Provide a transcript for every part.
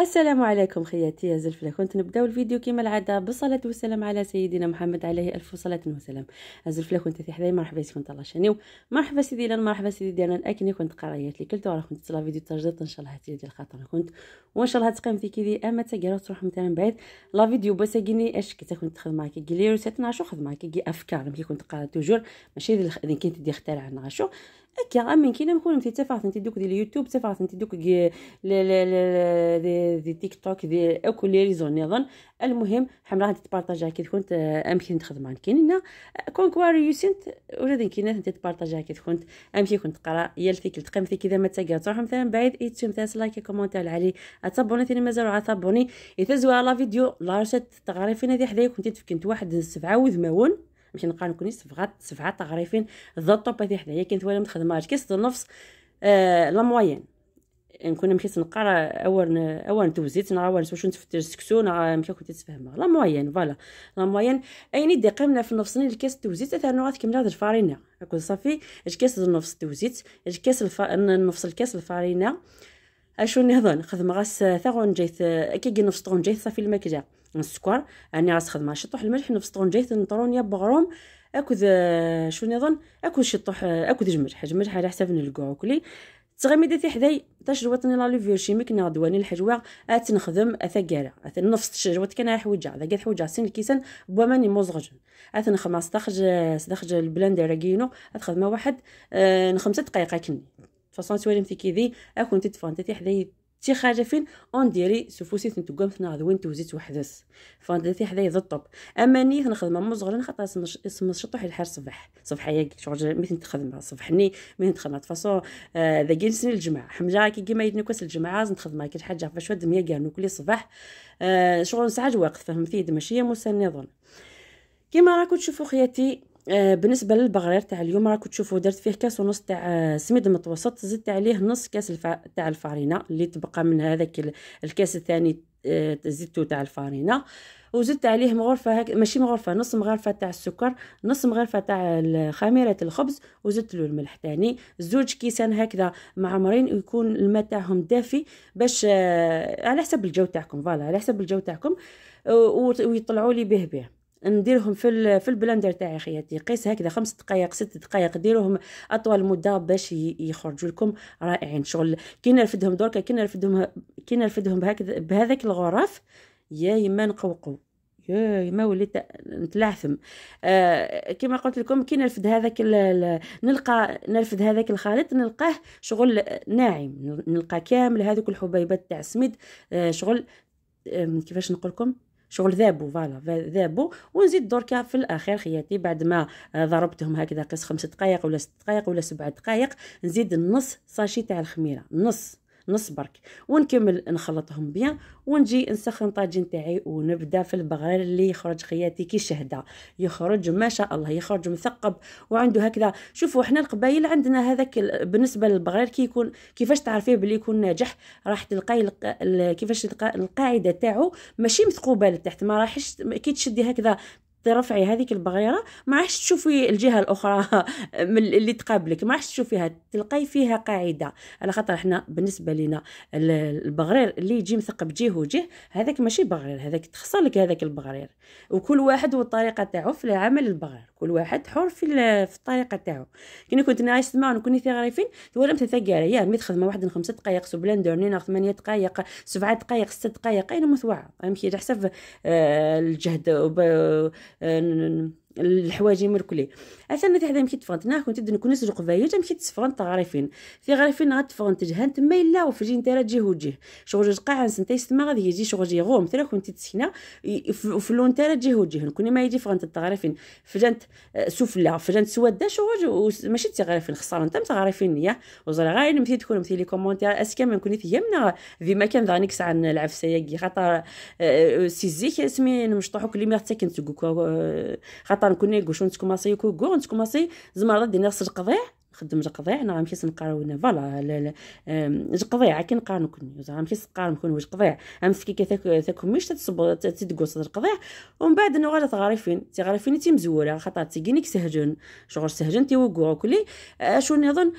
السلام عليكم خياتي يا زلفله كنت نبداو الفيديو كما العاده بالصلاه والسلام على سيدنا محمد عليه الف صلاه وسلام زلفله كنت في حداي مرحبا سي كنت الله شانيو مرحبا سيدي لان مرحبا سيدي ديالنا اكني كنت قرايات لي كلتو راه كنت تصلا فيديو تجديد ان شاء الله هاتي ديال خاطر كنت وان شاء الله تقيم فيكي دي اما تاكيرو تروح مثلا بعيد لا فيديو بساكيني اش كنت كنت تخدم معاك كي ليرو نعشو خدم معاك كي افكار ملي كنت قرا توجور ماشي ديال كنت دي اختار عن غاشو هكا غا ممكن نكون انت تفرحت انت دوك ديال اليوتيوب تفرحت انت دوك دي تيك توك دي اكل لي ريزون نظن المهم حمرا انت تبارطاجا كي تكون آه، امشي نخدم عن كاينين كون كوا ريوسنت ولاد كينا انت تبارطاجا كي تكون امشي كنت قرا يا الفيك تقيم فيك اذا ما تاقات روح مثلا بعيد ايتشم تاس لايك كومونتير علي اتابوني ثاني مازال عطابوني اذا زوا لا فيديو لا رشات تغري فينا ذي حدايا كنت تفكنت واحد سبعه وذماون نلقى نكوني سبعه سبعه تغريفين ضد طوبيتي حدايا كنت ولا متخدمه كيس نفس آه، لا موين نكون مشيت نقرا اول اول توزيت نرى نشوف واش نتفتر السكسو نرى مشى كنت تفهمها لا موين فوالا لا موين اين دي قمنا في نفس الكاس توزيت تاع انا غتكمل هذا الفارينه اكون صافي الكاس نفس توزيت الكاس الف... نفس الكاس الفارينه اشو نهضن خدم غاس ثغون جيت كي نفس طغون جيت صافي الماكله السكر راني راس خدمه شطوح الملح نفس طونجي تنطرونيا بغروم اكد آه، شو نظن اكو شطوح اكد جمرح جمرح على حساب نلقاو كلي تغمي داتي حداي تجربتني لا لوفير شيميك نا دواني الحجوة اتنخدم آه، اثقاله آه، اثن نفس الشجوات كان حوجا ذا قد حوجا سين الكيسان بوماني موزغج اثن خمس تخرج تخرج البلاندر كينو اتخدمه واحد اه خمسة دقايق كني فصان سوالم في كيدي اكون تدفن تاتي حداي تي خارجه فين ديري سفوسي تنتقام ثنا غدوين توزيت وحدس فندثي حدايا ذا الطب اما ني تنخدمها صغر خاطر اسم واحد الحار صباح صباحيه شغل مي تنخدمها صبحني مي تنخدمها تفاصو آه، ذا جنسني الجمعه حمجه كي كيما يدني كاس الجمعه نخدم كي حاجه فاش واحد ميا كانو كل صباح آه، شغل ساعه واقف فهمتي ماشي مسنظه كيما راكم تشوفوا خياتي آه، بالنسبه للبغرير تاع اليوم راكم تشوفوا درت فيه كاس ونص تاع آه، سميد متوسط زدت عليه نص كاس الفا... تاع الفارينه اللي تبقى من هذاك الكاس الثاني آه، زدتو تاع الفارينه وزدت عليه مغرفه هك... ماشي مغرفه نص مغرفه تاع السكر نص مغرفه تاع خميره الخبز وزدت له الملح تاني زوج كيسان هكذا معمرين ويكون الماء تاعهم دافي باش على حسب الجو تاعكم فوالا على حسب الجو تاعكم ويطلعوا لي به به نديرهم في في البلندر تاعي خياتي قيس هكذا خمس دقائق ست دقائق ديروهم اطول مده باش يخرجوا لكم رائعين شغل كي نرفدهم دركا كي نرفدهم كي نرفدهم بهكذا بهذاك الغرف يا يما نقوقو يا يما وليت نتلعثم آه كما قلت لكم كي نرفد هذاك نلقى نرفد هذاك الخليط نلقاه شغل ناعم نلقى كامل هذوك الحبيبات تاع السميد آه شغل كيفاش نقول لكم شغل ذابو فوالا ذابو ونزيد دركا في الاخير خياتي بعد ما آه، ضربتهم هكذا قيس خمس دقائق ولا ست دقائق ولا سبع دقائق نزيد نص ساشي تاع الخميره نص نص برك ونكمل نخلطهم بيان ونجي نسخن طاجين تاعي ونبدا في البغرير اللي يخرج خياتي كي شهده يخرج ما شاء الله يخرج مثقب وعنده هكذا شوفوا احنا القبائل عندنا هذاك بالنسبه للبغرير كي يكون كيفاش تعرفيه بلي يكون ناجح راح تلقاي كيفاش القاعده تاعو ماشي مثقوبه لتحت ما راحش كي تشدي هكذا ترفعي هذيك البغيره ما عادش تشوفي الجهه الاخرى من اللي تقابلك ما عادش تشوفيها تلقاي فيها قاعده على خاطر احنا بالنسبه لنا البغرير اللي يجي مثقب جهه وجه هذاك ماشي بغرير هذاك تخسر لك هذاك البغرير وكل واحد والطريقه تاعو في عمل البغرير كل واحد حر في, في الطريقه تاعو كي كنت ناعس تما ونكون في غريفين تولم تثقيره يا مي تخدم واحد خمسة دقائق سبلان نينا ثمانية دقائق سبعة دقائق ست دقائق اين مثوعه فهمتي على حسب آه، الجهد 嗯。الحوايج مركلي نتي حدا مشيت تفرنت نا كنت نكونس قبايل مشيت تفرنت تعرفين في غارفين غتفرنت جهان تما الا وفجين ترى تجي وجه شغل جوج قاع سنتي تما غادي يجي شغل جي غوم ترى كنت تسكنا لون تاع تجي وجه نكون ما يجي فرنت تعرفين فجنت آه، سفلى فجنت سودا شغل ماشي تي غارفين خساره انت غارفين يا وزرا غير مثي تكون مثي لي كومونتير اسكا ما نكون ثيامنا ذي ما كان ذانيك ساعه نلعب سياكي خاطر آه، آه، سيزيك اسمي نمشطوحك لي مرتكن سوكو خاطر راه نكون نيغوشو نتكوماسي كوكو نتكوماسي راه دينا خص القضيع خدم جقضيع انا نعم، غنمشي نقارن فوالا جقضيع كنقارن كنيوز غنمشي نقرا نكون واش قضيع امسكي كتاكم مش تصب تدقوس القضيع ومن بعد انه غادا تغارفين تي مزوره خاطر تيكينيك سهجن شغل سهجن تيوقعو كلي اشو نظن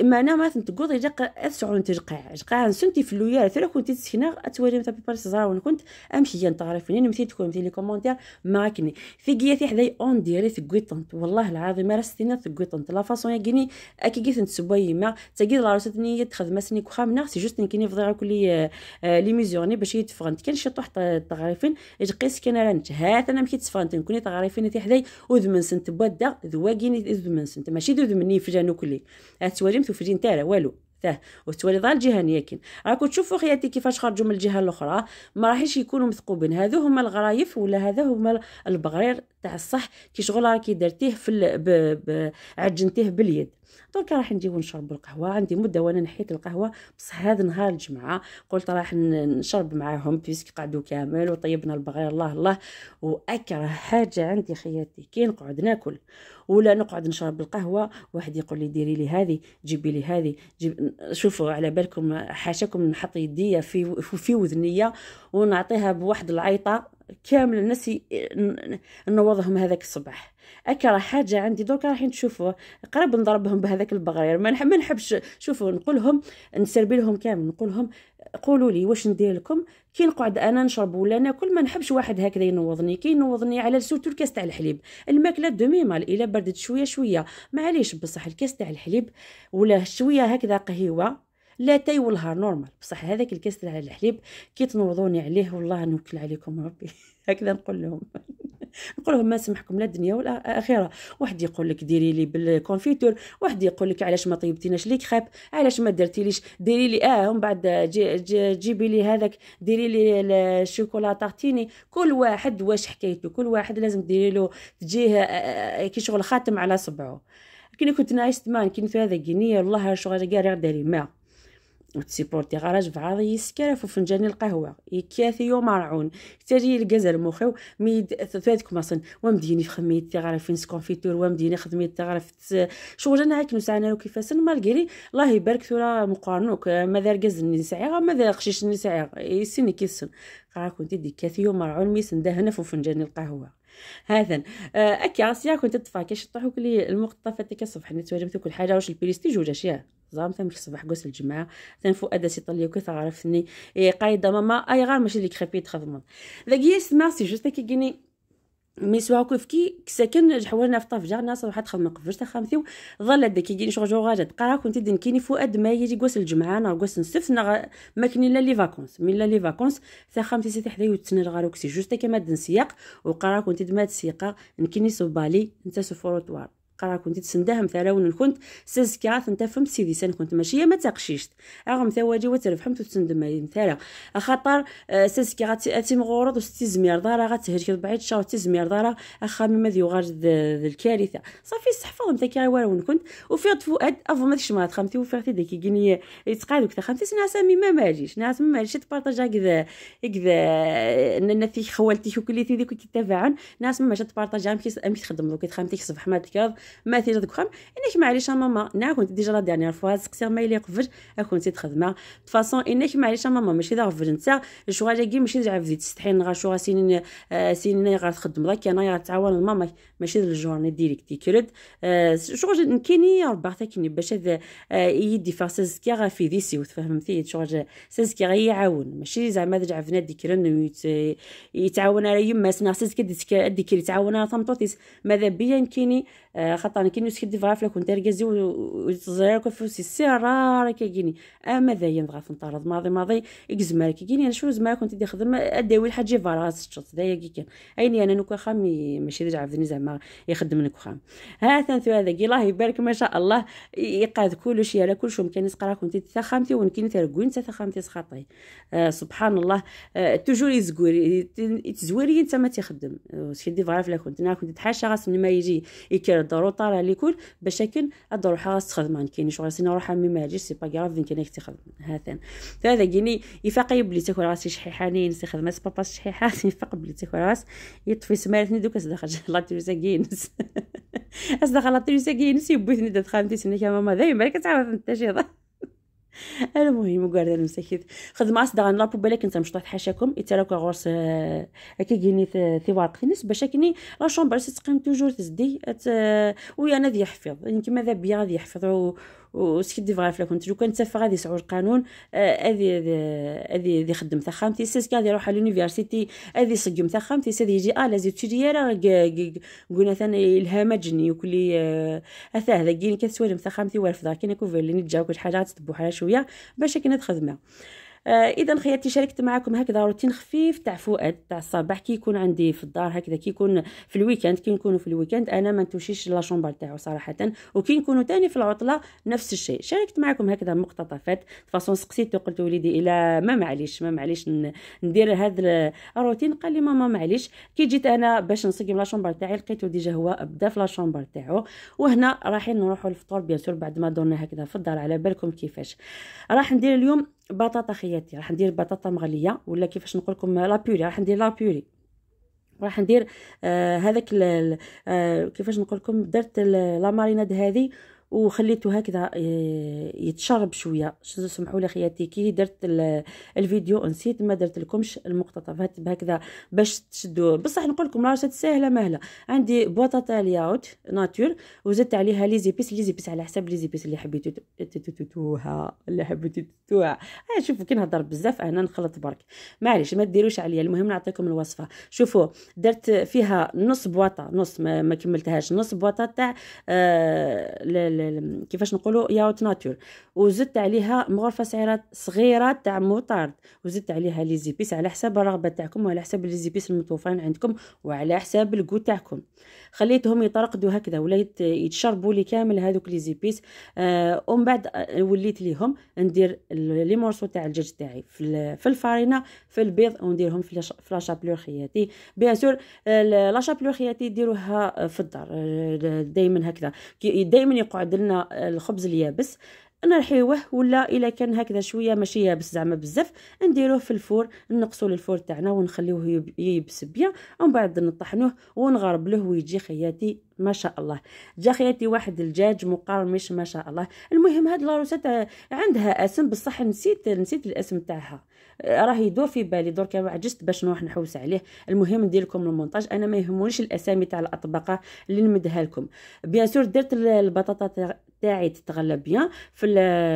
معنا ما تنتقوض اجا جقاع تجقع جقع في اللويا ثرا كنت تسكنا اتوالي مثلا باريس زراون كنت امشي نتغارفين نمثي يعني تكون مثل لي كومونتير ماكني في كياتي حداي اون ديالي ثقويطنت والله العظيم راه ستينا ثقويطنت لا فاصون يا كيني اكي كيف تسويما تاكي لا روساتني تخدم سني كخامنا سي جوست كيني فضيغا كلي آه، لي ميزورني باش يتفغنت كان شي طحت تغريفين تقيس كان راه نتهات انا مكي تفغنت نكوني تغريفين تي حداي وذمن سنت بودا ذواكيني ذمن سنت ماشي ذو ذمني فجانو كلي هاتواليم توفجين تالا والو تاه وتولي ضال الجهه نياكين راكو تشوفوا خياتي كيفاش خرجوا من الجهه الاخرى ما راحيش يكونوا مثقوبين هذو هما الغرايف ولا هذا هما البغرير تاع الصح كي شغل راكي درتيه في ب... ب... عجنتيه باليد دونك راح نجيو نشربوا القهوه عندي مده وانا نحيت القهوه بصح هذا نهار الجمعه قلت راح نشرب معاهم بيسك قعدوا كامل وطيبنا البغير الله الله واكره حاجه عندي خياتي كي نقعد ناكل ولا نقعد نشرب القهوه واحد يقول لي ديري لي هذه جيبي لي هذه جيب شوفوا على بالكم حاشاكم نحط يديا في في وذنيه ونعطيها بواحد العيطه كامل الناس نوضهم هذاك الصباح اكره حاجه عندي دوكا رايحين تشوفوا قرب نضربهم بهذاك البغرير ما نحبش شوفوا نقولهم نسربي لهم كامل نقولهم قولوا لي واش ندير لكم كي نقعد انا نشرب ولا ناكل ما نحبش واحد هكذا ينوضني كي ينوضني على سورتو الكاس تاع الحليب الماكله مال الا بردت شويه شويه معليش بصح الكاس تاع الحليب ولا شويه هكذا قهيوه لاتاي والهار نورمال بصح هذاك الكاس تاع الحليب كي تنوضوني عليه والله نوكل عليكم ربي هكذا نقول لهم نقول لهم ما سمحكم لا الدنيا ولا اخره واحد يقول لك ديري لي بالكونفيتور واحد يقول لك علاش ما طيبتيناش لي كريب علاش ما درتيليش ديري لي اه ومن بعد جي جي جيبي لي هذاك ديري لي الشوكولا تارتيني كل واحد واش حكايته كل واحد لازم ديري له تجيه آه، آه، كي شغل خاتم على صبعه كي كنت نايس مان كي في هذا جينيه والله شغل غير داري ما وتسيبورتي غراج بعض في فنجان القهوة يكاثيو مرعون تجي القزر مخيو ميد ثلاثك مصن ومديني خميت نسكون في تور ومديني خدميت تغرف شو جانا هاك نسعنا لو سن مالكري الله يبارك ثورا مقارنوك ماذا رقز نسعيغ ماذا خشيش نسعيغ يسيني كيسن قرا كنت دي كاثيو مرعون ميسن دهنا فنجان القهوه هذا آه، اكي عصيا كنت تدفع كاش طيحوك لي المقطفه تاع الصبح حنا كل حاجه واش البريستيج ولا زعما تنمشي الصباح قوس الجمعه تنفو ادا سي طليو كي تعرفني اي قايده ماما اي غير ماشي لي كريبي مون ذاك سما سي جوست كي كيني مي سوا كي ساكن حوالنا في طاف واحد خدمه تخدم قبل تخمثيو ظل هذاك كيني شغل جوغاج تقرا كنت دنكيني فؤاد ما يجي قوس الجمعه انا نسف السبت ما كني لا لي فاكونس مي لا لي فاكونس تخمتي سيتي حدايا وتسنى غاروكسي جوست ما دنسياق وقرا كنت دمات سيقه نكيني بالي نتا سو فروطوار قرا كنت تسنداهم ثراون كنت سزكا تنتفهم سيدي سان كنت ماشي ما تقشيشت اغم ثواجي وتربحم تسندم ثرا خاطر آه، سزكا غاتيم غورض وستيزمير دارا غاتهرك بعيد شاو تيزمير دارا اخامي ما ديو ذيوغار الكارثه صافي استحفظ انت كي والو كنت وفيض فؤاد افو ما ديش ما تخمتي خمتي وفيغتي ديك كيني يتقالو كتا خمتي سنا سامي ما ماجيش ناس ما ماجيش تبارطاجا كذا كذا في آه، خوالتي وكليتي ديك كي تباعن ناس ما ماجيش تبارطاجا امشي تخدم دوك تخمتي صباح ما تكاض مثلا دوك خام انك معليش ماما نا كنت ديجا لا ديرنيير فوا سقسي ما اللي قبل كنتي تخدمه فاصون انك معليش ماما ماشي دا قبل انت شغالكي ماشي زعما بديت تستحي نغا شو سنين آه، سنين غا تخدم ضاك انا غا تعاون ماما ماشي الجورني آه، آه، دي كرد شغل كيني ربع تاكني باش هذا يدي فاس سكي غا في سي وتفهمتي شغل سكي غا يعاون ماشي زعما درع فنا ديكرن يتعاون على يما سنا سكي ديك يتعاون على ثمطوتيس ماذا بيا كيني آه، خاطر كي دي فغاف لكون دار غازي وتزرع كفوسي السيرة راه كيجيني اما ذايا نضغط نطرد ماضي ماضي اكزمار كيجيني يعني انا شنو زمار كنت خدم اداوي الحاجه فراس الشط ذايا كي كان عيني انا نكو خامي ماشي رجع عبدني زعما يخدم نكو خام ها ثانثو هذا كي الله يبارك ما شاء الله يقاد كلشي شيء على كل شيء مكان يسقرا كنت تثخامتي ونكين ترقوين تثخامتي سخاطي آه سبحان الله آه، توجور يزكوري تزوري انت ما تخدم سكدي فغاف لكون كنت انا كنت تحاشا غاس ما يجي يكير ضروري طالع ليكون باش كان الضروري خلاص تخدم ما كاينش غير سينا روحها مي ما يجيش سي با كراف فين كاينك تخدم هاتان فهذا كيني يفاق يبلي تاكل راسي شحيحانين سي خدمه سي بابا شحيحه يفاق بلي تاكل راس يطفي سمارتني دوك اصدقاء لا تيوسا كينس اصدق لا تيوسا كينس يبوثني دخلتي سنيك سنه يا ماما دايما كتعرف انت شي المهم وكاردة المساكيت خدم عصدا غنلابو بالك انت مش طايح حاشاكم تراكو غورس هكا آه، كيني ثوار قينس باش هكني لا شومبر تقيم توجور تزدي آه، ويا انا ذي يحفظ يعني كيما ذا بيا غادي يحفظ وسكي دي فغاف كنت لو كان تافا غادي يسعو القانون هذه هذه هذه خدم تاخامتي سيس كاع يروح على لونيفرسيتي هذه يسقم تاخامتي سيس يجي اه لازم تجي راه قلنا ثاني الهمجني وكلي اثاه ذاكين كتسوالم تاخامتي وارفضا كاين كوفيل اللي نتجاو كل حاجه تتبوح على شويه باش كنا تخدمها آه اذا خياتي شاركت معكم هكذا روتين خفيف تاع فؤاد تاع الصباح كي يكون عندي في الدار هكذا كي يكون في الويكاند كي نكونوا في الويكاند انا ما نتوشيش لا شومبر تاعو صراحه وكي نكونوا تاني في العطله نفس الشيء شاركت معكم هكذا مقتطفات فاصون سقسيت قلت وليدي الى ما معليش ما معليش ندير هذا الروتين قال لي ماما معليش كي جيت انا باش نسقي لا شومبر تاعي لقيتو ديجا هو بدا في لا شومبر تاعو وهنا رايحين نروحوا للفطور بيان سور بعد ما درنا هكذا في الدار على بالكم كيفاش راح ندير اليوم بطاطا خياتي راح ندير بطاطا مغليه ولا كيفاش نقول لكم لابوري راح ندير لابوري راح ندير آه هذاك آه كيفاش نقول لكم درت لا ماريناد هذه وخليته هكذا آه، يتشرب شويه سمحوا لي خياتي كي درت الفيديو نسيت ما درت لكمش المقتطفات هكذا باش تشدوا بصح نقول لكم راشد ساهله مهله عندي بواطه تاع لياوت ناتور وزدت عليها لي زيبيس لي زيبيس على حساب لي زيبيس اللي حبيتو توها اللي حبيتو توها آه، شوفوا كي نهضر بزاف انا نخلط برك معليش ما ديروش عليا المهم نعطيكم الوصفه شوفوا درت فيها نص بواطه نص ما, كملتهاش نص بواطه تاع آه كيفاش نقولوا ياوت ناتور وزدت عليها مغرفه سعرات صغيره تاع موطارد وزدت عليها لي زيبيس على حساب الرغبه تاعكم وعلى حساب لي زيبيس المتوفرين عندكم وعلى حساب الكو تاعكم خليتهم يطرقدوا هكذا ولا يتشربوا لي كامل هذوك لي زيبيس آه ومن بعد آه، وليت ليهم ندير لي مورسو تاع الدجاج تاعي في الفارينه في البيض ونديرهم في لا لاشابلور خياتي بيان سور لا خياتي ديروها في الدار آه، دائما هكذا دائما يقعد درنا آه، الخبز اليابس نرحيوه ولا الا كان هكذا شويه ماشي يابس زعما بزاف نديروه في الفور نقصوا الفور تاعنا ونخليوه يبس بيان ومن بعد نطحنوه ونغربلوه ويجي خياتي ما شاء الله جا خياتي واحد الجاج مقرمش ما شاء الله المهم هاد لاروسات عندها اسم بصح نسيت نسيت الاسم تاعها راه يدور في بالي درك عجزت باش نروح نحوس عليه المهم ندير لكم المونتاج انا ما يهمونيش الاسامي تاع الاطباق اللي نمدها لكم بيان سور درت البطاطا تاعي تتغلى بيان في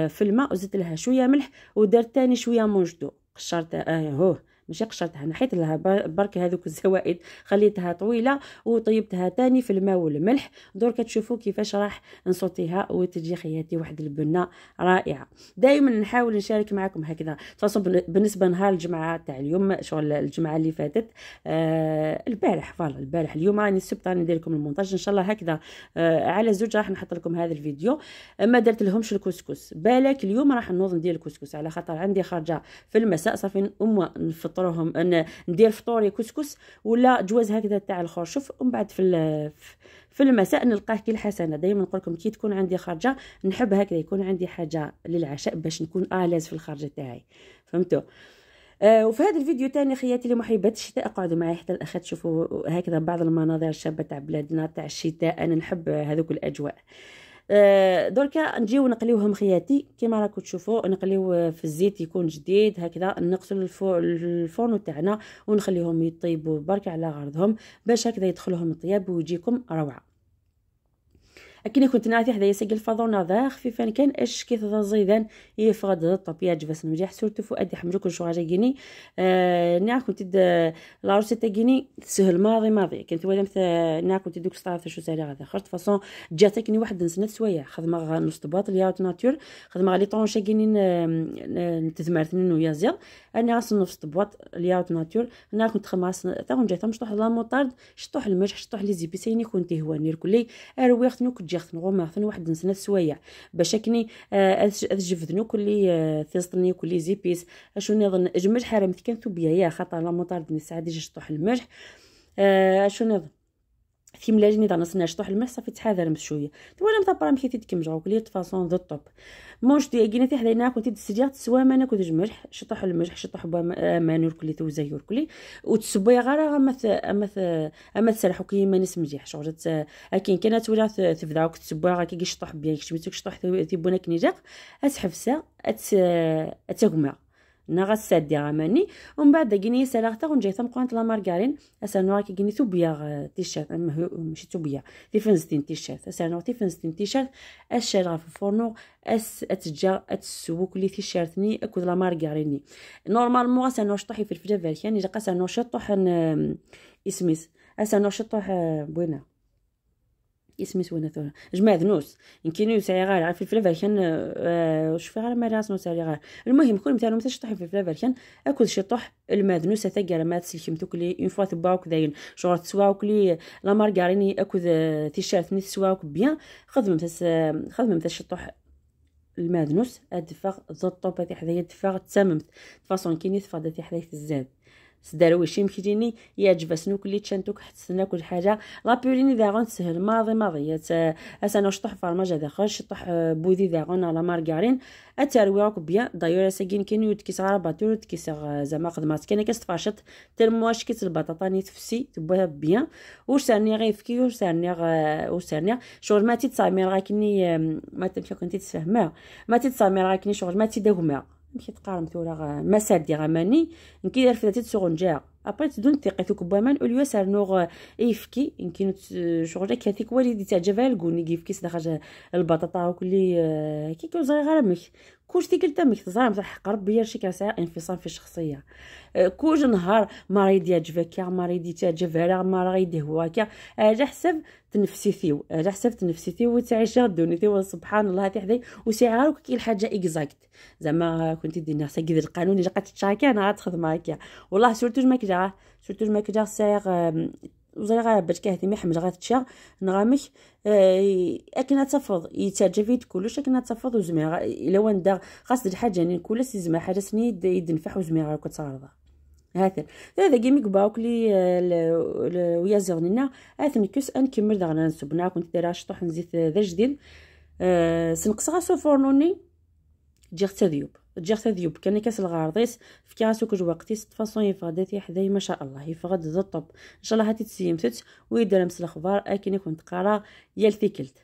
في الماء وزدت لها شويه ملح ودرت ثاني شويه مونجدو قشرت اه هوه ماشي قشرتها نحيت لها برك هذوك الزوائد خليتها طويله وطيبتها تاني في الماء والملح درك تشوفوا كيفاش راح نصوتيها وتجي خياتي واحد البنه رائعه دائما نحاول نشارك معكم هكذا خاصه بالنسبه نهار الجمعه تاع اليوم شغل الجمعه اللي فاتت آه البارح فوالا البارح اليوم راني السبت راني ندير لكم المونتاج ان شاء الله هكذا آه على زوج راح نحط لكم هذا الفيديو ما درت لهمش الكسكس بالك اليوم راح نوض ندير الكسكس على خاطر عندي خرجه في المساء صافي اما نفطر نشطروهم ندير فطوري كسكس ولا جواز هكذا تاع الخرشف ومن بعد في في المساء نلقاه كي الحسنه دائما نقول لكم كي تكون عندي خرجه نحب هكذا يكون عندي حاجه للعشاء باش نكون الاز في الخرجه تاعي فهمتوا آه وفي هذا الفيديو تاني خياتي لمحبات الشتاء اقعدوا معي حتى الاخر تشوفوا هكذا بعض المناظر الشابه تاع بلادنا تاع الشتاء انا نحب هذوك الاجواء آه، دركا نجيو نقليوهم خياتي كيما راكم تشوفوا نقليو في الزيت يكون جديد هكذا نغسل الفرن تاعنا ونخليهم يطيبوا برك على غرضهم باش هكذا يدخلهم الطياب ويجيكم روعه اكن كنت ناتي حدايا سجل فضونا ذا خفيفا كان اش كي تضا زيدان يفغد ذا الطبيعه جبس مليح سورتو فؤاد حمجو كل شويه جيني آه نا نعم، كنت روسيتا جيني سهل ماضي ماضي كنت ولا مثل نا نعم، كنت دوك ستار شو سالي غادا خرت فاصون جاتكني واحد نسنت سويا خدمه نص طباط ليا ناتور خدمه لي طونشي جيني نتزمرت نو يا زيض انا راس نص طباط ليا ناتور انا كنت خماس تاهم جاتهم شطوح لا موطارد شطوح الملح شطوح لي زيبيسيني كنت هواني الكلي اروي خت نو تجي خص نغوم خصني واحد نسنا سوايع باش كني اكني اجفدنو كلي أه ثيسطني آه، كلي زيبيس اشو نظن اجمل حرام كان ثوبيا يا خطا لا مطارد نساعد جيش طوح الملح آه، اشو نظن في ملاجني دا نص ناشط الماء الملح صافي تحاذر مشويه انا مطبره مشيتي تكمجا وكلي فاصون دو طوب مونش دي تي حدينا كنتي تسجيغ تسوا ما ناكل الملح شطح الملح شطح آه، مانور كلي زيور كلي وتسبي غير اما اما اما تسرح كي ما نسمجيح شغل آه، اكين كانت ولا تبدا تسبي غير كي شطح بيا شميتك شطح تيبونا كنيجاق اسحفسا اتاغما آه، دي عماني ومن بعد جيني سلاغتا ونجي ثم قوانت لا مارغارين اسانو راك جيني ثوبيا تيشيرت ماشي توبيا تيفنستين تيشيرت اسانو تيفنستين تيشيرت اس غا في الفورنو اس اتجا اتسو كلي تيشيرتني اكو لا مارغاريني نورمالمون اسانو شطحي في الفجا فالكان الا قاسانو شطح اسميس اسانو شطح أه، بوينه اسمي سوينا ثورة جماعة ذنوس يمكن سعي غار في كان آه، وش في غار ما راس نوسعي غار المهم كل مثال مثلا شطح في الفلا كان اكل شطح الماء ذنوس ثقر ما تسلكم توكلي اون فوا تباوك داين شغل تسواوك لي لا مارغاريني اكل آه، تيشيرت ني تسواوك بيان خدم مثلا آه، خدم مثلا شطح المادنوس أدفاق ضد طوبة حذايا دفاغ تساممت فاصون كيني تفاض حذايا الزاد سدرويشي مكتيني اسنو كلي تشانتوك حتسنا كل حاجه لا لابوليني داغون تسهل ماضي ماضي اسانا شطح هذا خا شطح آه، بوذي داغون على مارغارين اتروي راك بيان دايور ساكين كان كي صغار باتور صغ زعما قدمات كان كاستفاشط ترمواش كيت البطاطا ني تفسي تبوها بيان واش سارني غيفكي واش ثاني واش ثاني شغل ما تيتسامي راكني ما تمشي كنتي تسفهمها ما تيتسامي راكني شغل ما تيداومها مشي تقارم ثورة مسار غماني نكي دار في ثلاثة سوغون جاع ابري تدون تيقي ثوك بامان او اليسار نوغ ايفكي يمكن شغل كاتيك والدي جبال الكوني كيف كيس دخل البطاطا وكلي آه، كي كون صغير غرمك كوش تيكل تمك تزعم تاع حق ربي شي كاسع انفصام في الشخصيه آه، كوج نهار ما رايدي يعجبك ما رايدي تعجبها ما رايدي على حسب تنفسيتيو أه، على حساب تنفسيتيو وتعيشي دونيتيو سبحان الله هذه حداي وسي غير كي الحاجه اكزاكت زعما كنتي دير نفسك كذا القانون الا قد تشاكي انا غتخدم معاك والله سورتو جماك جا سورتو جماك سير وزي غير باش كاهتي ما حمل غاتشا نغامك أه، اكنا تفض فيد كلش اكنا تفض وزمير الا وان دار خاص الحاجه يعني كلش زعما حاجه سنيد يدنفح وزمير كتعرضها هاكا هذا كيما قباوك لي آه، ويا زغنينا ان كمر دغنا نسبنا كنت دايره شطح نزيد ذا جديد آه، غا سوفورنوني تجي فرنوني ذيوب تجي جيغ ذيوب كان كاس الغارضيس فكي راسو وقتي ست تفاصون يفغداتي حداي ما شاء الله يفغد ذا الطب ان شاء الله هاتي تسيمتت ويدرمس الاخبار اكن كنت قرا يالثيكلت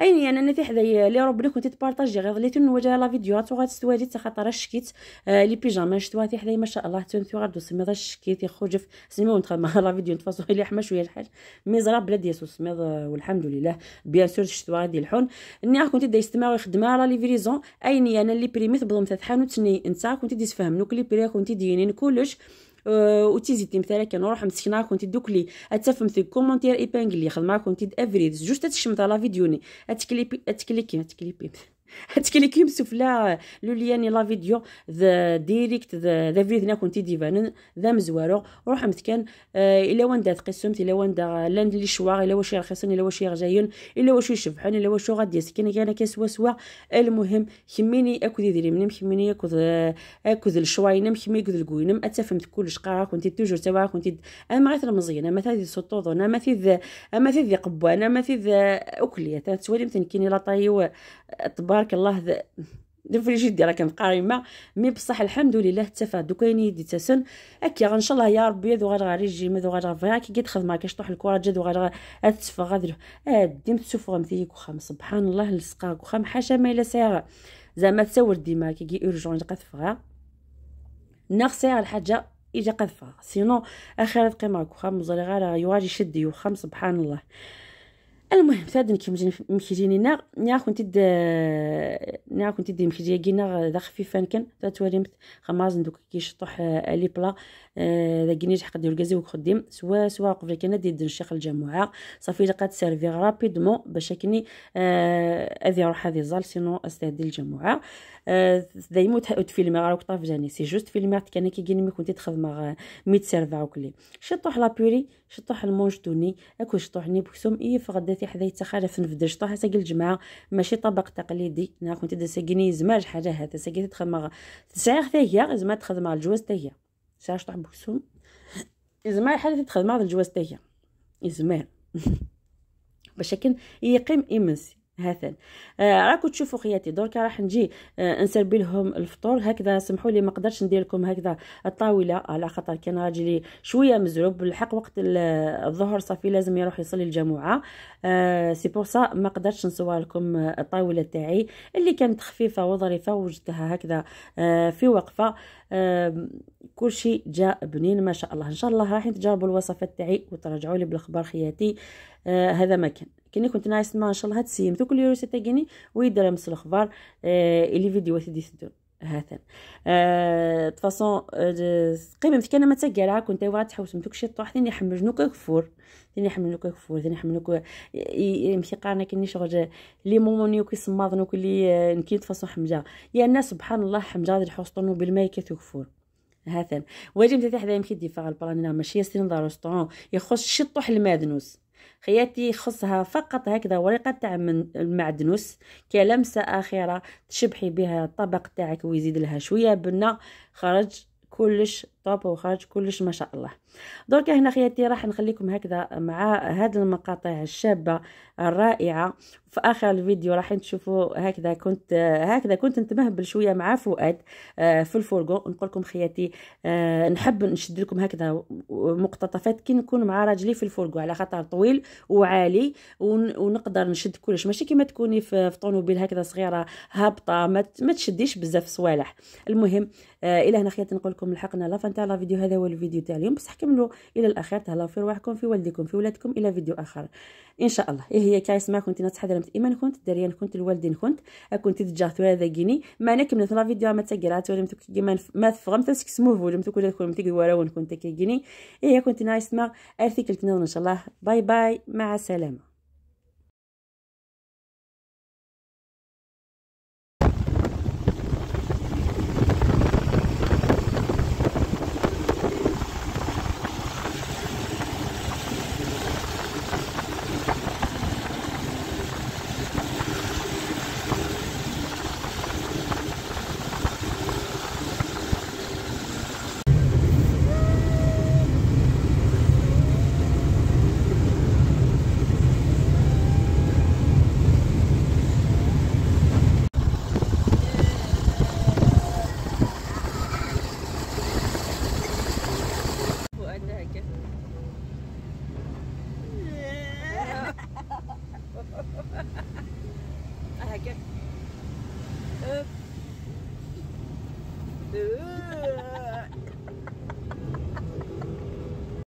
اينيا يعني انا في حدايا لي ربنا كنت تبارطاجي غير ظليت نواجه لا فيديوهات وغاد السوادي حتى خاطر شكيت آه لي بيجاما شتوها في حدايا ما شاء الله تونتي غادو غير شكيت سمي سميو مع لا فيديو نتفاصو لي حما شويه شحال مي زرا بلاد ياسو سميض آه، والحمد لله بيان سور شتوها ديال يلحون اني كنت دا يستمعوا يخدمها لا ليفريزون اينيا يعني انا لي بريمي تبضم تتحانوتني انت كنت دي تفهم نوك لي بري كنت دينين كلش وتيزي تمثالا كان نروح مسكنا كنت دوك لي اتفهم في كومونتير لي خدمه كنت افريز جوست تشمت لا فيديوني اتكليبي اتكليكي اتكليبي حيت اللي تكليكيم سفلا لولياني لا فيديو ذا ديريكت ذا فيدنا كنتي ديفان ذا مزوارو روح مثكان آه، دات قسمت الى وين دا لاند لي شوار الى واش يرخصن الى واش يرجاين الى واش يشبحون الى واش غادي يسكن انا كسوا سوا المهم كميني اكو دي ديري مني كميني اكو آه، اكو الشواينم كمي اكو الكوين الكوينم اتفهمت كلش قرا كنتي توجور تبع كنتي انا غير مزيانه ما تادي سطوضنا ما تيذ ما تيذ قبوانه ما تيذ اكليه تسولي مثلا كيني لا طايو طبا تبارك الله في جدي راه كانت قائمه مي بصح الحمد لله تفا كاين يدي تسن اكي ان شاء الله يا ربي ذو غادي يجي مذو غادي فيها كي كيت خدمه طوح الكره جد غادي تسفى غادي ادي متسوف غمتيك وخا سبحان الله لصقاك وخا حاجه ما الا ساعه زعما تسور ديما كي كي اورجون قذفها ناخ ساعه الحاجه اجا قذفها سينو اخر تقيمه وخام مزري غير يواجه شدي وخا سبحان الله المهم تادن كي مكيجيني نا نا كنت د نا كنت دي مكيجي كينا دا خفيفا كان دا توريمت خمازن دوك كيشطح آه، لي بلا دا آه، كيني حق ديال الكازي وخديم سوا سوا قبل كان دي شيخ الجامعة صافي لقات تسيرفي رابيدمون باش كني آه، اذي روح هذه زال سينو استهدي الجماعه دايما تحاول فيلم غير طاف جاني سي جوست فيلمي كان كي كيني مي كنت تخدم ميت سيرفا وكلي شطح لا شطح الموج دوني اكو شطح بوكسوم اي فغداتي حدايا تخالف نفدا شطح ساقي الجماعه ماشي طبق تقليدي انا كنت ساكني زماج حاجه هذا ساقي تخدم مع تسعير حتى هي زعما تخدم مع الجواز حتى هي ساعه شطح بوكسوم زعما حاجه تخدم مع الجواز حتى هي زمان باش كان يقيم امس هذا آه راكو تشوفوا خياتي دركا راح نجي آه نسربي لهم الفطور هكذا سمحوا لي ما قدرش ندير لكم هكذا الطاوله على خاطر كان راجلي شويه مزروب بالحق وقت الظهر صافي لازم يروح يصلي الجمعه آه سي بور سا ما قدرتش نصور لكم الطاوله تاعي اللي كانت خفيفه وظريفه وجدتها هكذا آه في وقفه آه كل شيء جاء بنين ما شاء الله ان شاء الله راح تجربوا الوصفات تاعي وترجعوا لي بالخبر خياتي آه هذا ما كان كني كنت نايس ما ان شاء الله هتسيم دوك اليورو 6 تاقيني ويدير مس الخبار آه لي فيديو اللي تدور هاثن آه تفاصون آه قيمة كان ما تسجلها كنت واه تحوس متوك شي طوح ثاني حمل جنوك كفور ثاني حمل جنوك كفور ثاني حمل جنوك آه، يمشي قارنا كني شغل لي مومون يوكي سماض نوك اللي آه، نكي تفاصون حمجة يا الناس سبحان الله حمجة هذه الحوس طنو بالماء كثو كفور هاثن واجب تحت حدا يمشي ديفاغ البلانينا ماشي دار رستورون يخص شطوح المادنوس خياتي خصها فقط هكذا ورقة تاع من المعدنوس كلمسة أخيرة تشبحي بها الطبق تاعك ويزيد لها شوية بنة خرج كلش طابة وخرج كلش ما شاء الله دركا هنا خياتي راح نخليكم هكذا مع هاد المقاطع الشابة الرائعة في اخر الفيديو راح تشوفوا هكذا كنت هكذا كنت نتمهبل شويه مع فؤاد آه، في الفرقو نقول لكم خياتي آه، نحب نشد لكم هكذا مقتطفات كي نكون مع راجلي في الفرقو على خاطر طويل وعالي ونقدر نشد كلش ماشي كيما تكوني في طونوبيل هكذا صغيره هابطه ما تشديش بزاف صوالح المهم آه، الى هنا خياتي نقول لكم لحقنا فانت تاع لا فيديو هذا هو الفيديو تاع اليوم بصح كملوا الى الاخير تهلاو في رواحكم في والديكم في ولادكم الى فيديو اخر ان شاء الله ايه هي كايس ما كنت نتحضر ايمان كنت داريان كنت الوالدين كنت كنت تجاهت ولا ذاكيني معنا كملت لا فيديو ما تاكرات ولا متك كيما ما فهمت سموف ولا متك ولا كنت ولا كنت كيغيني ايه كنت نايس ما ارثي كلتنا ان شاء الله باي باي مع السلامه